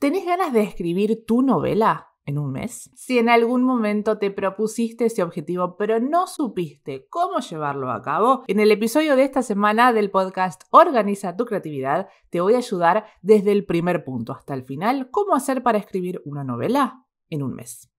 ¿Tenés ganas de escribir tu novela en un mes? Si en algún momento te propusiste ese objetivo pero no supiste cómo llevarlo a cabo, en el episodio de esta semana del podcast Organiza tu creatividad te voy a ayudar desde el primer punto hasta el final cómo hacer para escribir una novela en un mes.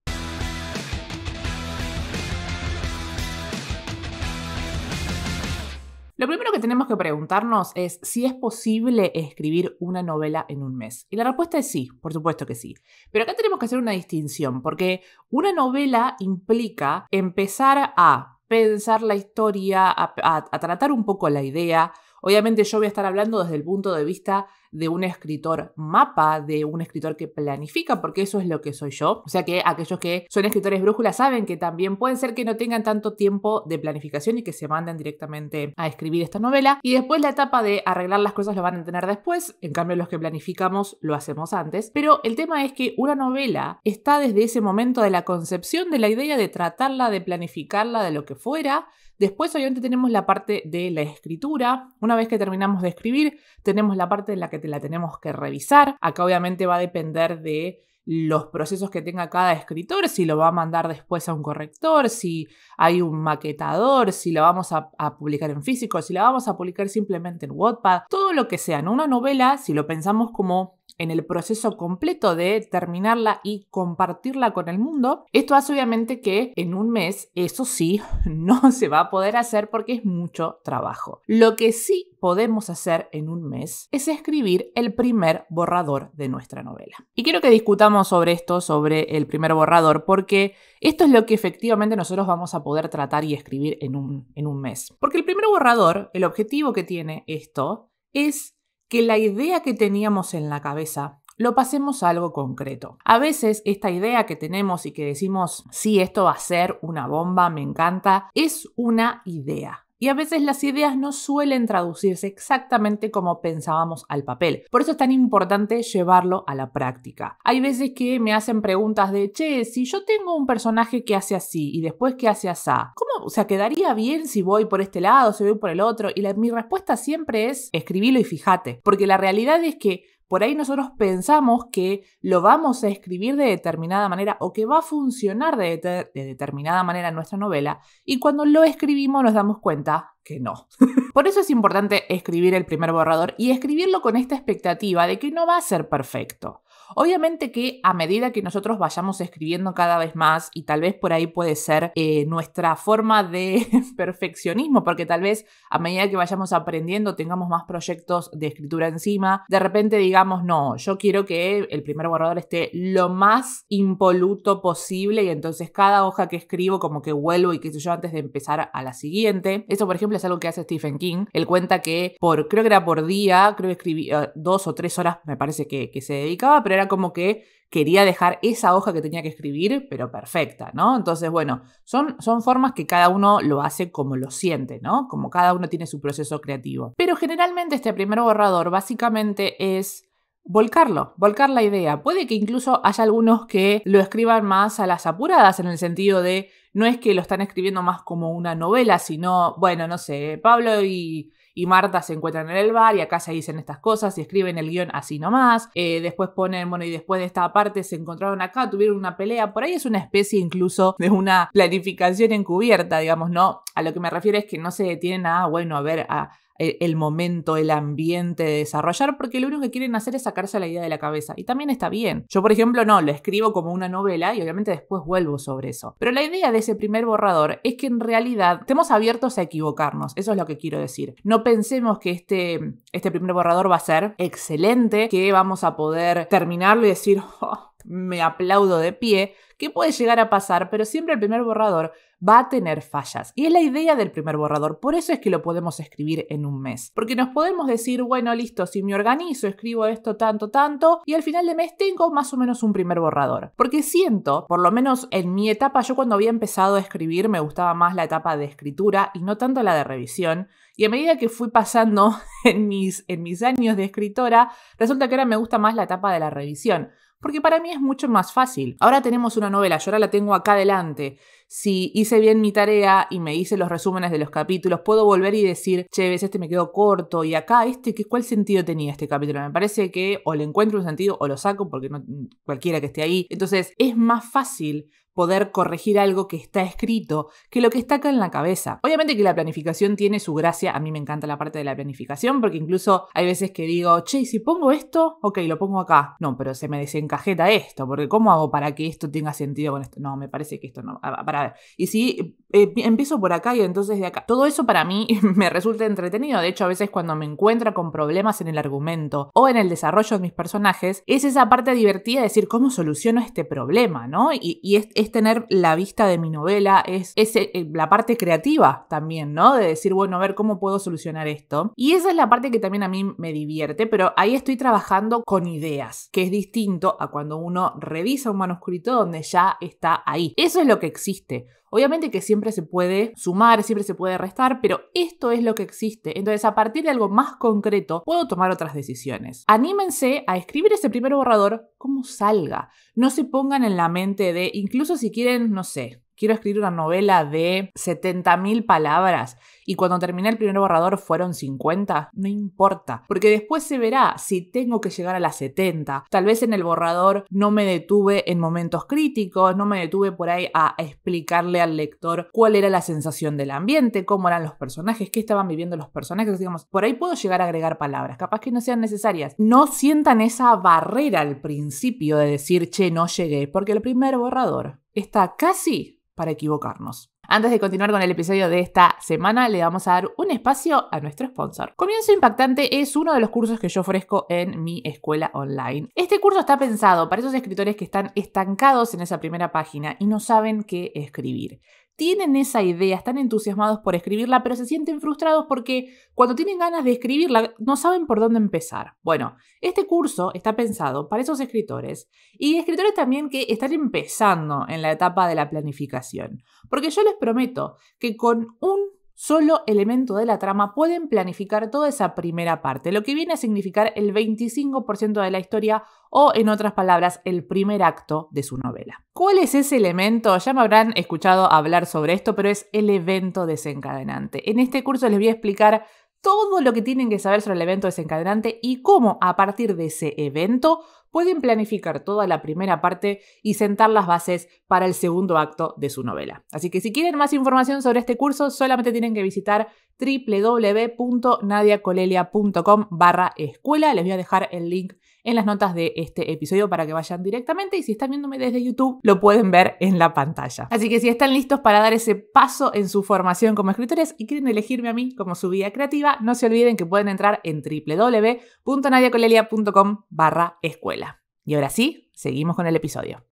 Lo primero que tenemos que preguntarnos es si es posible escribir una novela en un mes. Y la respuesta es sí, por supuesto que sí. Pero acá tenemos que hacer una distinción, porque una novela implica empezar a pensar la historia, a, tratar un poco la idea, Obviamente yo voy a estar hablando desde el punto de vista de un escritor mapa, de un escritor que planifica, porque eso es lo que soy yo. O sea que aquellos que son escritores brújulas saben que también pueden ser que no tengan tanto tiempo de planificación y que se manden directamente a escribir esta novela. Y después la etapa de arreglar las cosas lo van a tener después, en cambio los que planificamos lo hacemos antes. Pero el tema es que una novela está desde ese momento de la concepción de la idea, de tratarla, de planificarla, de lo que fuera, Después obviamente tenemos la parte de la escritura. Una vez que terminamos de escribir, tenemos la parte en la que te la tenemos que revisar. Acá obviamente va a depender de los procesos que tenga cada escritor, si lo va a mandar después a un corrector, si hay un maquetador, si lo vamos a, publicar en físico, si lo vamos a publicar simplemente en Wattpad, todo lo que sea. En una novela, si lo pensamos como en el proceso completo de terminarla y compartirla con el mundo. Esto hace obviamente que en un mes, eso sí, no se va a poder hacer porque es mucho trabajo. Lo que sí podemos hacer en un mes es escribir el primer borrador de nuestra novela. Y quiero que discutamos sobre esto, sobre el primer borrador, porque esto es lo que efectivamente nosotros vamos a poder tratar y escribir en un, en un mes. Porque el primer borrador, el objetivo que tiene esto es que la idea que teníamos en la cabeza lo pasemos a algo concreto. A veces esta idea que tenemos y que decimos, sí, esto va a ser una bomba, me encanta, es una idea y a veces las ideas no suelen traducirse exactamente como pensábamos al papel. Por eso es tan importante llevarlo a la práctica. Hay veces que me hacen preguntas de, che, si yo tengo un personaje que hace así y después que hace así? ¿cómo? O sea, ¿quedaría bien si voy por este lado, si voy por el otro? Y mi respuesta siempre es, escribilo y fíjate, porque la realidad es que por ahí nosotros pensamos que lo vamos a escribir de determinada manera o que va a funcionar de, determinada manera nuestra novela y cuando lo escribimos nos damos cuenta que no. Por eso es importante escribir el primer borrador y escribirlo con esta expectativa de que no va a ser perfecto. Obviamente que a medida que nosotros vayamos escribiendo cada vez más, y tal vez por ahí puede ser eh, nuestra forma de perfeccionismo, porque tal vez a medida que vayamos aprendiendo tengamos más proyectos de escritura encima, de repente digamos, no, yo quiero que el primer borrador esté lo más impoluto posible y entonces cada hoja que escribo como que vuelvo y qué sé yo antes de empezar a la siguiente. Eso por ejemplo es algo que hace Stephen King. Él cuenta que por, creo que era por día, creo que escribía eh, dos o tres horas me parece que, que se dedicaba, pero era como que quería dejar esa hoja que tenía que escribir, pero perfecta, ¿no? Entonces, bueno, son, son formas que cada uno lo hace como lo siente, ¿no? Como cada uno tiene su proceso creativo. Pero generalmente este primer borrador básicamente es volcarlo, volcar la idea. Puede que incluso haya algunos que lo escriban más a las apuradas, en el sentido de no es que lo están escribiendo más como una novela, sino, bueno, no sé, Pablo y y Marta se encuentran en el bar y acá se dicen estas cosas y escriben el guión así nomás. Eh, después ponen, bueno, y después de esta parte se encontraron acá, tuvieron una pelea. Por ahí es una especie incluso de una planificación encubierta, digamos, ¿no? A lo que me refiero es que no se detienen a, ah, bueno, a ver, a, e-, el, momento, el ambiente de desarrollar, porque lo único que quieren hacer es sacarse la idea de la cabeza. Y también está bien. Yo, por ejemplo, no, lo escribo como una novela y obviamente después vuelvo sobre eso. Pero la idea de ese primer borrador es que en realidad estemos abiertos a equivocarnos. Eso es lo que quiero decir. No pensemos que este, este primer borrador va a ser excelente, que vamos a poder terminarlo y decir, oh, me aplaudo de pie, que puede llegar a pasar, pero siempre el primer borrador va a tener fallas. Y es la idea del primer borrador, por eso es que lo podemos escribir en un mes. Porque nos podemos decir, bueno, listo, si me organizo, escribo esto tanto, tanto, y al final de mes tengo más o menos un primer borrador. Porque siento, por lo menos en mi etapa, yo cuando había empezado a escribir me gustaba más la etapa de escritura y no tanto la de revisión. Y a medida que fui pasando en mis, en mis años de escritora, resulta que ahora me gusta más la etapa de la revisión porque para mí es mucho más fácil. Ahora tenemos una novela, yo ahora la tengo acá delante. Si hice bien mi tarea y me hice los resúmenes de los capítulos, puedo volver y decir, che, ves, este me quedó corto y acá este, ¿cuál sentido tenía este capítulo? Me parece que o le encuentro un sentido o lo saco porque no cualquiera que esté ahí. Entonces es más fácil poder corregir algo que está escrito que lo que está acá en la cabeza. Obviamente que la planificación tiene su gracia, a mí me encanta la parte de la planificación porque incluso hay veces que digo, che, si pongo esto, ok, lo pongo acá. No, pero se me desencajeta esto, porque ¿cómo hago para que esto tenga sentido con esto? No, me parece que esto no. Para ver. Y si eh, empiezo por acá y entonces de acá. Todo eso para mí me resulta entretenido. De hecho, a veces cuando me encuentro con problemas en el argumento o en el desarrollo de mis personajes, es esa parte divertida de decir, ¿cómo soluciono este problema? ¿No? Y, es tener la vista de mi novela, es, es, eh, eh, la parte creativa también, ¿no? De decir, bueno, a ver cómo puedo solucionar esto. Y esa es la parte que también a mí me divierte, pero ahí estoy trabajando con ideas, que es distinto a cuando uno revisa un manuscrito donde ya está ahí. Eso es lo que existe. Obviamente que siempre se puede sumar, siempre se puede restar, pero esto es lo que existe. Entonces, a partir de algo más concreto, puedo tomar otras decisiones. Anímense a escribir ese primer borrador como salga. No se pongan en la mente de, incluso si quieren, no sé, quiero escribir una novela de 70.000 palabras y cuando terminé el primer borrador fueron 50, no importa, porque después se verá si tengo que llegar a las 70. Tal vez en el borrador no me detuve en momentos críticos, no me detuve por ahí a explicarle al lector cuál era la sensación del ambiente, cómo eran los personajes, qué estaban viviendo los personajes, digamos, por ahí puedo llegar a agregar palabras, capaz que no sean necesarias. No sientan esa barrera al principio de decir, che, no llegué, porque el primer borrador está casi para equivocarnos. Antes de continuar con el episodio de esta semana, le vamos a dar un espacio a nuestro sponsor. Comienzo Impactante es uno de los cursos que yo ofrezco en mi escuela online. Este curso está pensado para esos escritores que están estancados en esa primera página y no saben qué escribir tienen esa idea, están entusiasmados por escribirla, pero se sienten frustrados porque cuando tienen ganas de escribirla no saben por dónde empezar. Bueno, este curso está pensado para esos escritores y escritores también que están empezando en la etapa de la planificación, porque yo les prometo que con un solo elemento de la trama pueden planificar toda esa primera parte, lo que viene a significar el 25% de la historia o, en otras palabras, el primer acto de su novela. ¿Cuál es ese elemento? Ya me habrán escuchado hablar sobre esto, pero es el evento desencadenante. En este curso les voy a explicar todo lo que tienen que saber sobre el evento desencadenante y cómo a partir de ese evento pueden planificar toda la primera parte y sentar las bases para el segundo acto de su novela. Así que si quieren más información sobre este curso, solamente tienen que visitar www.nadiacolelia.com barra escuela. Les voy a dejar el link en las notas de este episodio para que vayan directamente y si están viéndome desde YouTube lo pueden ver en la pantalla. Así que si están listos para dar ese paso en su formación como escritores y quieren elegirme a mí como su guía creativa, no se olviden que pueden entrar en www.nadiacolelia.com barra escuela. Y ahora sí, seguimos con el episodio.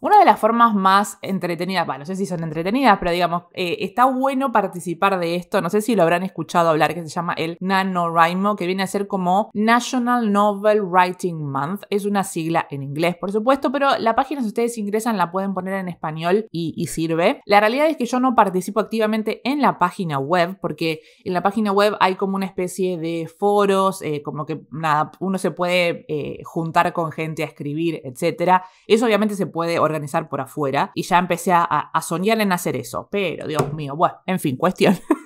Una de las formas más entretenidas, bueno, no sé si son entretenidas, pero digamos, eh, está bueno participar de esto, no sé si lo habrán escuchado hablar, que se llama el NaNoWriMo, que viene a ser como National Novel Writing Month, es una sigla en inglés, por supuesto, pero la página si ustedes ingresan la pueden poner en español y, sirve. La realidad es que yo no participo activamente en la página web, porque en la página web hay como una especie de foros, eh, como que nada, uno se puede eh, juntar con gente a escribir, etc. Eso obviamente se puede organizar por afuera y ya empecé a, soñar en hacer eso. Pero, Dios mío, bueno, en fin, cuestión.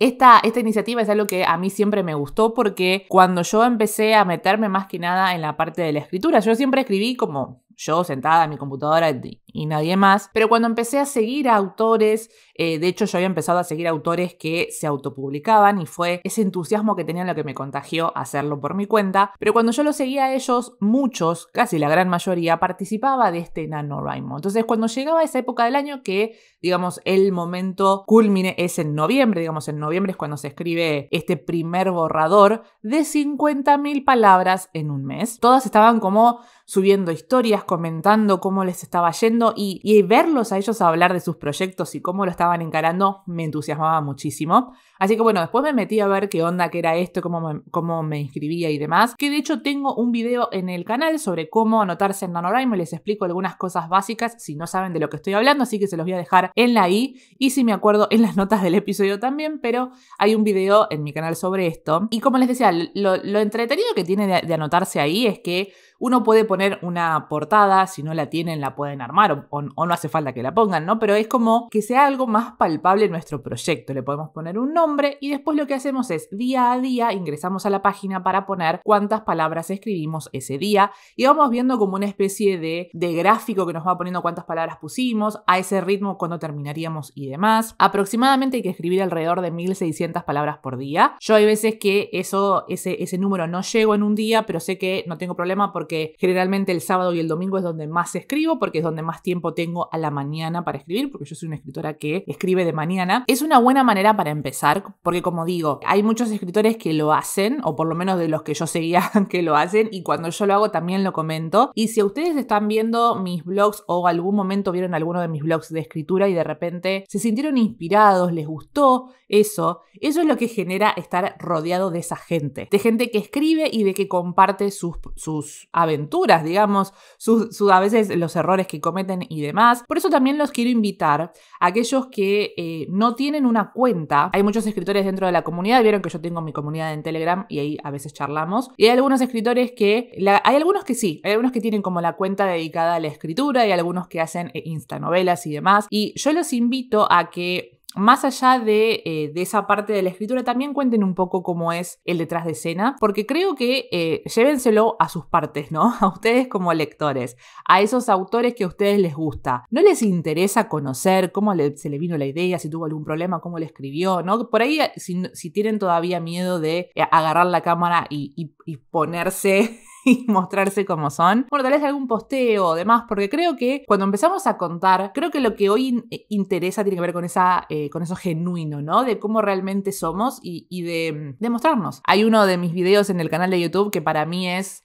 Esta, esta, iniciativa es algo que a mí siempre me gustó porque cuando yo empecé a meterme más que nada en la parte de la escritura, yo siempre escribí como yo sentada en mi computadora y nadie más. Pero cuando empecé a seguir a autores, eh, de hecho yo había empezado a seguir autores que se autopublicaban y fue ese entusiasmo que tenían lo que me contagió hacerlo por mi cuenta. Pero cuando yo lo seguía a ellos, muchos, casi la gran mayoría, participaba de este NaNoWriMo. Entonces cuando llegaba esa época del año que, digamos, el momento culmine es en noviembre, digamos, en noviembre es cuando se escribe este primer borrador de 50.000 palabras en un mes. Todas estaban como subiendo historias, comentando cómo les estaba yendo y, verlos a ellos hablar de sus proyectos y cómo lo estaban encarando me entusiasmaba muchísimo. Así que bueno, después me metí a ver qué onda, que era esto, cómo me, cómo me inscribía y demás. Que de hecho tengo un video en el canal sobre cómo anotarse en NaNoWriMo y les explico algunas cosas básicas si no saben de lo que estoy hablando, así que se los voy a dejar en la i y si me acuerdo en las notas del episodio también, pero hay un video en mi canal sobre esto. Y como les decía, lo, entretenido que tiene de anotarse ahí es que uno puede poner una portada, si no la tienen la pueden armar o, no hace falta que la pongan, ¿no? Pero es como que sea algo más palpable nuestro proyecto. Le podemos poner un nombre y después lo que hacemos es día a día ingresamos a la página para poner cuántas palabras escribimos ese día y vamos viendo como una especie de, de gráfico que nos va poniendo cuántas palabras pusimos, a ese ritmo cuando terminaríamos y demás. Aproximadamente hay que escribir alrededor de 1600 palabras por día. Yo hay veces que eso, ese, ese número no llego en un día, pero sé que no tengo problema porque porque generalmente el sábado y el domingo es donde más escribo, porque es donde más tiempo tengo a la mañana para escribir, porque yo soy una escritora que escribe de mañana. Es una buena manera para empezar, porque como digo, hay muchos escritores que lo hacen, o por lo menos de los que yo seguía que lo hacen, y cuando yo lo hago también lo comento. Y si ustedes están viendo mis blogs o algún momento vieron alguno de mis blogs de escritura y de repente se sintieron inspirados, les gustó eso, eso es lo que genera estar rodeado de esa gente, de gente que escribe y de que comparte sus, sus aventuras, digamos, sus, a veces los errores que cometen y demás. Por eso también los quiero invitar a aquellos que eh, no tienen una cuenta. Hay muchos escritores dentro de la comunidad, vieron que yo tengo mi comunidad en Telegram y ahí a veces charlamos. Y hay algunos escritores que, hay algunos que sí, hay algunos que tienen como la cuenta dedicada a la escritura, y algunos que hacen eh, instanovelas y demás. Y yo los invito a que más allá eh, de, esa parte de la escritura, también cuenten un poco cómo es el detrás de escena, porque creo que eh, llévenselo a sus partes, ¿no? A ustedes como lectores, a esos autores que a ustedes les gusta. ¿No les interesa conocer cómo se le vino la idea, si tuvo algún problema, cómo le escribió, ¿no? Por ahí, si, tienen todavía miedo de eh, agarrar la cámara y ponerse y mostrarse como son. Bueno, tal vez algún posteo o demás, porque creo que cuando empezamos a contar, creo que lo que hoy eh, interesa tiene que ver con, esa, eh, con eso genuino, ¿no? De cómo realmente somos y, mm, de, mostrarnos. Hay uno de mis videos en el canal de YouTube que para mí es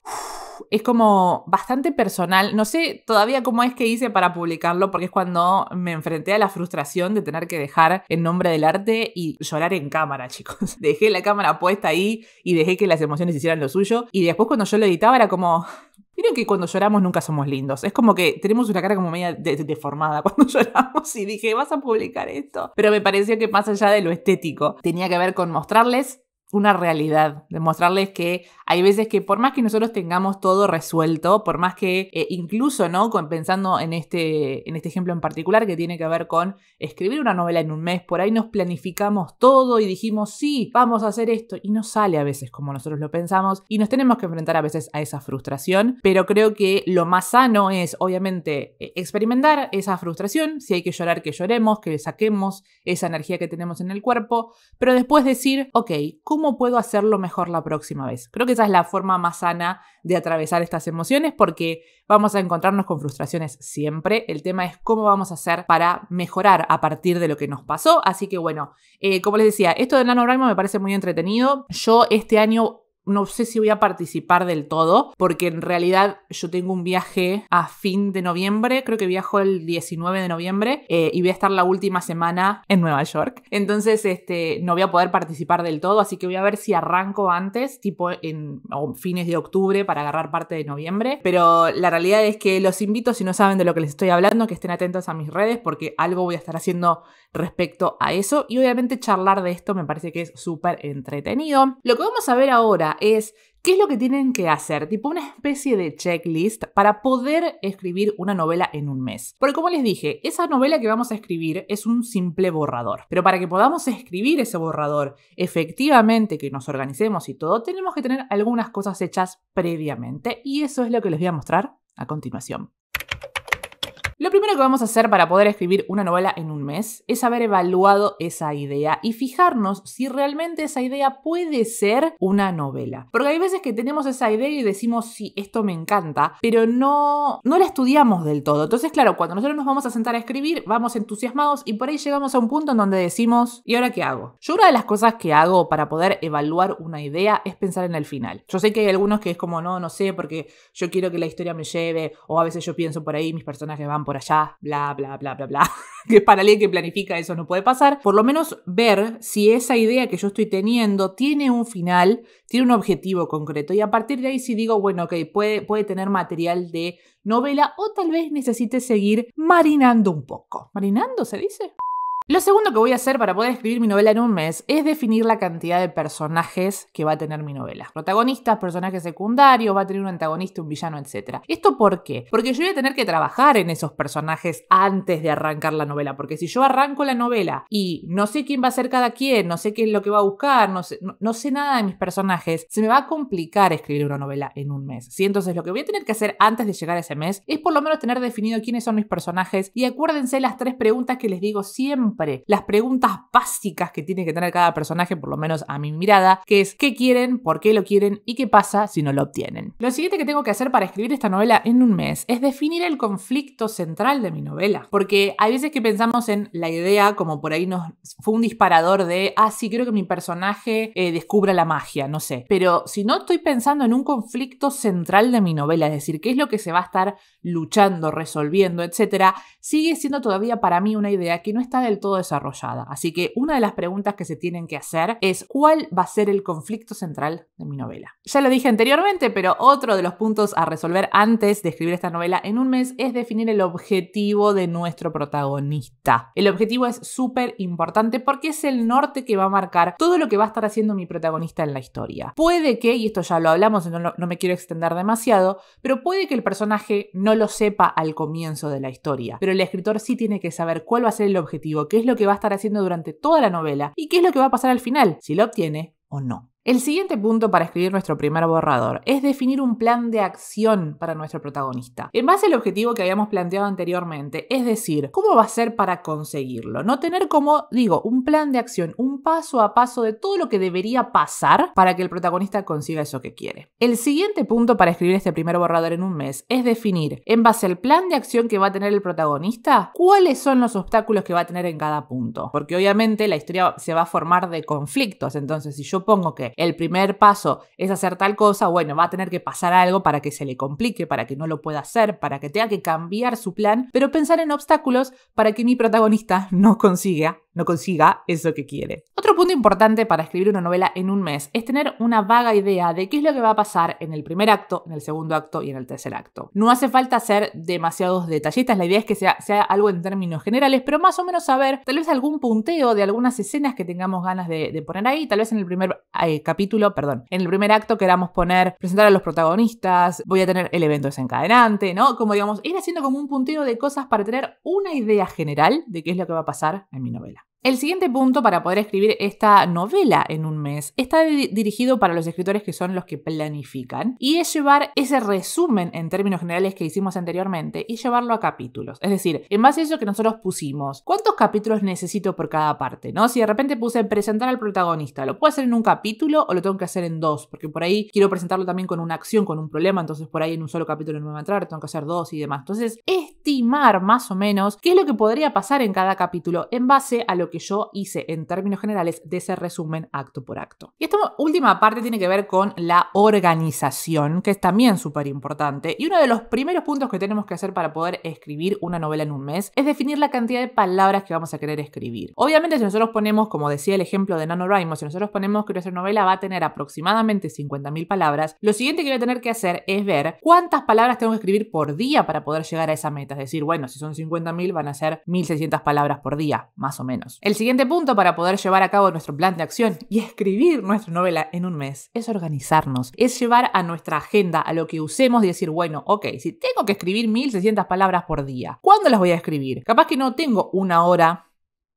es como bastante personal. No sé todavía cómo es que hice para publicarlo, porque es cuando me enfrenté a la frustración de tener que dejar en nombre del arte y llorar en cámara, chicos. Dejé la cámara puesta ahí y dejé que las emociones hicieran lo suyo. Y después cuando yo lo editaba era como... Miren que cuando lloramos nunca somos lindos. Es como que tenemos una cara como media deformada cuando lloramos y dije, vas a publicar esto. Pero me pareció que más allá de lo estético, tenía que ver con mostrarles una realidad, demostrarles que hay veces que por más que nosotros tengamos todo resuelto, por más que eh, incluso, ¿no? pensando en este, en este ejemplo en particular que tiene que ver con escribir una novela en un mes, por ahí nos planificamos todo y dijimos, sí, vamos a hacer esto, y no sale a veces como nosotros lo pensamos, y nos tenemos que enfrentar a veces a esa frustración, pero creo que lo más sano es, obviamente, e, experimentar esa frustración, si hay que llorar, que lloremos, que saquemos esa energía que tenemos en el cuerpo, pero después decir, ok, ¿cómo cómo puedo hacerlo mejor la próxima vez. Creo que esa es la forma más sana de atravesar estas emociones porque vamos a encontrarnos con frustraciones siempre. El tema es cómo vamos a hacer para mejorar a partir de lo que nos pasó. Así que bueno, eh, como les decía, esto del NanoGrimo me parece muy entretenido. Yo este año no sé si voy a participar del todo, porque en realidad yo tengo un viaje a fin de noviembre, creo que viajo el 19 de noviembre eh, y voy a estar la última semana en Nueva York. Entonces, este, no voy a poder participar del todo, así que voy a ver si arranco antes, tipo en fines de octubre para agarrar parte de noviembre. Pero la realidad es que los invito, si no saben de lo que les estoy hablando, que estén atentos a mis redes, porque algo voy a estar haciendo respecto a eso. Y obviamente charlar de esto me parece que es súper entretenido. Lo que vamos a ver ahora es qué es lo que tienen que hacer, tipo una especie de checklist para poder escribir una novela en un mes. Porque como les dije, esa novela que vamos a escribir es un simple borrador, pero para que podamos escribir ese borrador efectivamente, que nos organicemos y todo, tenemos que tener algunas cosas hechas previamente y eso es lo que les voy a mostrar a continuación. Lo primero que vamos a hacer para poder escribir una novela en un mes es haber evaluado esa idea y fijarnos si realmente esa idea puede ser una novela. Porque hay veces que tenemos esa idea y decimos, sí, esto me encanta, pero no, no la estudiamos del todo. Entonces, claro, cuando nosotros nos vamos a sentar a escribir, vamos entusiasmados y por ahí llegamos a un punto en donde decimos, ¿y ahora qué hago? Yo una de las cosas que hago para poder evaluar una idea es pensar en el final. Yo sé que hay algunos que es como, no, no sé, porque yo quiero que la historia me lleve, o a veces yo pienso por ahí, mis personajes van por ya, bla, bla, bla, bla, bla. Que para alguien que planifica eso no puede pasar. Por lo menos ver si esa idea que yo estoy teniendo tiene un final, tiene un objetivo concreto. Y a partir de ahí si digo, bueno, ok, puede, puede tener material de novela o tal vez necesite seguir marinando un poco. ¿Marinando se dice? Lo segundo que voy a hacer para poder escribir mi novela en un mes es definir la cantidad de personajes que va a tener mi novela. Protagonistas, personajes secundarios, va a tener un antagonista, un villano, etc. ¿Esto por qué? Porque yo voy a tener que trabajar en esos personajes antes de arrancar la novela, porque si yo arranco la novela y no sé quién va a ser cada quien, no sé qué es lo que va a buscar, no sé, no, sé nada de mis personajes, se me va a complicar escribir una novela en un mes. Entonces lo que voy a tener que hacer antes de llegar a ese mes es por lo menos tener definido quiénes son mis personajes y acuérdense las tres preguntas que les digo siempre las preguntas básicas que tiene que tener cada personaje, por lo menos a mi mirada, que es qué quieren, por qué lo quieren y qué pasa si no lo obtienen. Lo siguiente que tengo que hacer para escribir esta novela en un mes es definir el conflicto central de mi novela, porque hay veces que pensamos en la idea como por ahí nos fue un disparador de, ah, sí, quiero que mi personaje eh, descubra la magia, no sé, pero si no estoy pensando en un conflicto central de mi novela, es decir, qué es lo que se va a estar luchando, resolviendo, etcétera, sigue siendo todavía para mí una idea que no está del todo desarrollada. Así que una de las preguntas que se tienen que hacer es cuál va a ser el conflicto central de mi novela. Ya lo dije anteriormente, pero otro de los puntos a resolver antes de escribir esta novela en un mes es definir el objetivo de nuestro protagonista. El objetivo es súper importante porque es el norte que va a marcar todo lo que va a estar haciendo mi protagonista en la historia. Puede que, y esto ya lo hablamos no, no, me quiero extender demasiado, pero puede que el personaje no lo sepa al comienzo de la historia, pero el escritor sí tiene que saber cuál va a ser el objetivo qué es lo que va a estar haciendo durante toda la novela y qué es lo que va a pasar al final, si lo obtiene o no. El siguiente punto para escribir nuestro primer borrador es definir un plan de acción para nuestro protagonista. En base al objetivo que habíamos planteado anteriormente, es decir, cómo va a ser para conseguirlo. No tener como, digo, un plan de acción, un paso a paso de todo lo que debería pasar para que el protagonista consiga eso que quiere. El siguiente punto para escribir este primer borrador en un mes es definir, en base al plan de acción que va a tener el protagonista, cuáles son los obstáculos que va a tener en cada punto. Porque obviamente la historia se va a formar de conflictos. Entonces, si yo pongo que el primer paso es hacer tal cosa, bueno, va a tener que pasar algo para que se le complique, para que no lo pueda hacer, para que tenga que cambiar su plan, pero pensar en obstáculos para que mi protagonista no consiga no consiga eso que quiere. Otro punto importante para escribir una novela en un mes es tener una vaga idea de qué es lo que va a pasar en el primer acto, en el segundo acto y en el tercer acto. No hace falta ser demasiados detallistas, la idea es que sea, algo en términos generales, pero más o menos saber tal vez algún punteo de algunas escenas que tengamos ganas de, de poner ahí, tal vez en el primer eh, eh, capítulo, perdón, en el primer acto queramos poner, presentar a los protagonistas, voy a tener el evento desencadenante, ¿no? Como digamos, ir haciendo como un punteo de cosas para tener una idea general de qué es lo que va a pasar en mi novela. El siguiente punto para poder escribir esta novela en un mes está dirigido para los escritores que son los que planifican y es llevar ese resumen en términos generales que hicimos anteriormente y llevarlo a capítulos. Es decir, en base a eso que nosotros pusimos, ¿cuántos capítulos necesito por cada parte? ¿no? Si de repente puse presentar al protagonista, ¿lo puedo hacer en un capítulo o lo tengo que hacer en dos? Porque por ahí quiero presentarlo también con una acción, con un problema, entonces por ahí en un solo capítulo no me va a entrar, tengo que hacer dos y demás. Entonces, estimar más o menos qué es lo que podría pasar en cada capítulo en base a lo que yo hice en términos generales de ese resumen acto por acto. Y esta última parte tiene que ver con la organización, que es también súper importante. Y uno de los primeros puntos que tenemos que hacer para poder escribir una novela en un mes es definir la cantidad de palabras que vamos a querer escribir. Obviamente, si nosotros ponemos, como decía el ejemplo de NaNoWriMo, si nosotros ponemos que nuestra novela va a tener aproximadamente 50.000 palabras, lo siguiente que voy a tener que hacer es ver cuántas palabras tengo que escribir por día para poder llegar a esa meta. Es decir, bueno, si son 50.000 van a ser 1.600 palabras por día, más o menos. El siguiente punto para poder llevar a cabo nuestro plan de acción y escribir nuestra novela en un mes es organizarnos, es llevar a nuestra agenda, a lo que usemos y decir, bueno, ok, si tengo que escribir 1600 palabras por día, ¿cuándo las voy a escribir? Capaz que no tengo una hora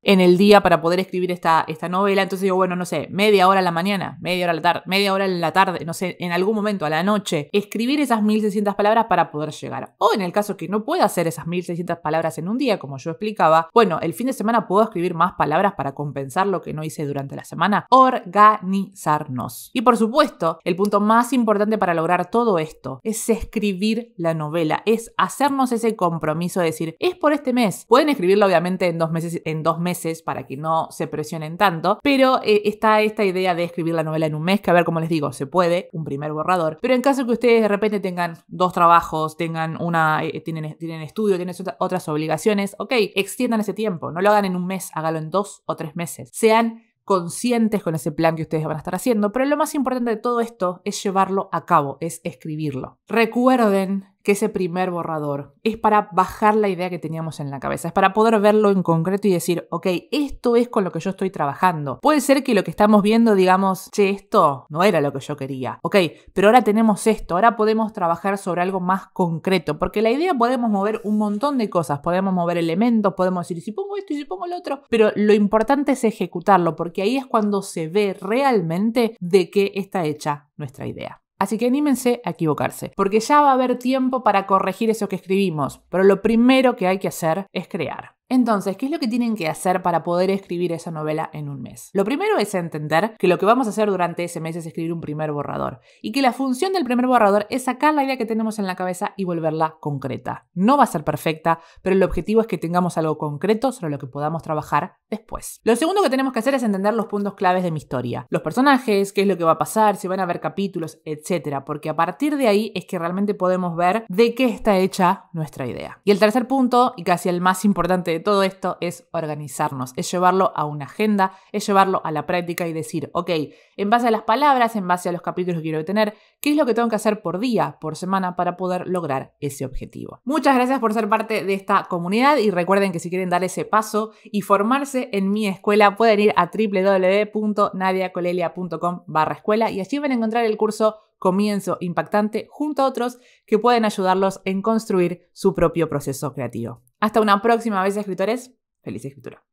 en el día para poder escribir esta, esta novela. Entonces digo, bueno, no sé, media hora a la mañana, media hora a la tarde, media hora en la tarde, no sé, en algún momento a la noche, escribir esas 1600 palabras para poder llegar. O en el caso que no pueda hacer esas 1600 palabras en un día, como yo explicaba, bueno, el fin de semana puedo escribir más palabras para compensar lo que no hice durante la semana. Organizarnos. Y por supuesto, el punto más importante para lograr todo esto es escribir la novela, es hacernos ese compromiso de decir, es por este mes. Pueden escribirlo obviamente en dos meses, en dos meses para que no se presionen tanto, pero eh, está esta idea de escribir la novela en un mes, que a ver, como les digo, se puede, un primer borrador, pero en caso que ustedes de repente tengan dos trabajos, tengan una, eh, eh, tienen, tienen estudio, tienen otras obligaciones, ok, extiendan ese tiempo, no lo hagan en un mes, hágalo en dos o tres meses. Sean conscientes con ese plan que ustedes van a estar haciendo, pero lo más importante de todo esto es llevarlo a cabo, es escribirlo. Recuerden que ese primer borrador. Es para bajar la idea que teníamos en la cabeza, es para poder verlo en concreto y decir, ok, esto es con lo que yo estoy trabajando. Puede ser que lo que estamos viendo digamos, che, esto no era lo que yo quería. Ok, pero ahora tenemos esto, ahora podemos trabajar sobre algo más concreto, porque la idea podemos mover un montón de cosas, podemos mover elementos, podemos decir, si pongo esto y si pongo el otro, pero lo importante es ejecutarlo, porque ahí es cuando se ve realmente de qué está hecha nuestra idea. Así que anímense a equivocarse, porque ya va a haber tiempo para corregir eso que escribimos, pero lo primero que hay que hacer es crear. Entonces, ¿qué es lo que tienen que hacer para poder escribir esa novela en un mes? Lo primero es entender que lo que vamos a hacer durante ese mes es escribir un primer borrador y que la función del primer borrador es sacar la idea que tenemos en la cabeza y volverla concreta. No va a ser perfecta, pero el objetivo es que tengamos algo concreto sobre lo que podamos trabajar después. Lo segundo que tenemos que hacer es entender los puntos claves de mi historia, los personajes, qué es lo que va a pasar, si van a haber capítulos, etcétera, porque a partir de ahí es que realmente podemos ver de qué está hecha nuestra idea. Y el tercer punto, y casi el más importante de todo esto es organizarnos, es llevarlo a una agenda, es llevarlo a la práctica y decir, ok, en base a las palabras, en base a los capítulos que quiero tener, ¿qué es lo que tengo que hacer por día, por semana para poder lograr ese objetivo? Muchas gracias por ser parte de esta comunidad y recuerden que si quieren dar ese paso y formarse en mi escuela, pueden ir a www.nadiacolelia.com barra escuela y allí van a encontrar el curso comienzo impactante junto a otros que pueden ayudarlos en construir su propio proceso creativo. Hasta una próxima vez, escritores. Feliz escritura.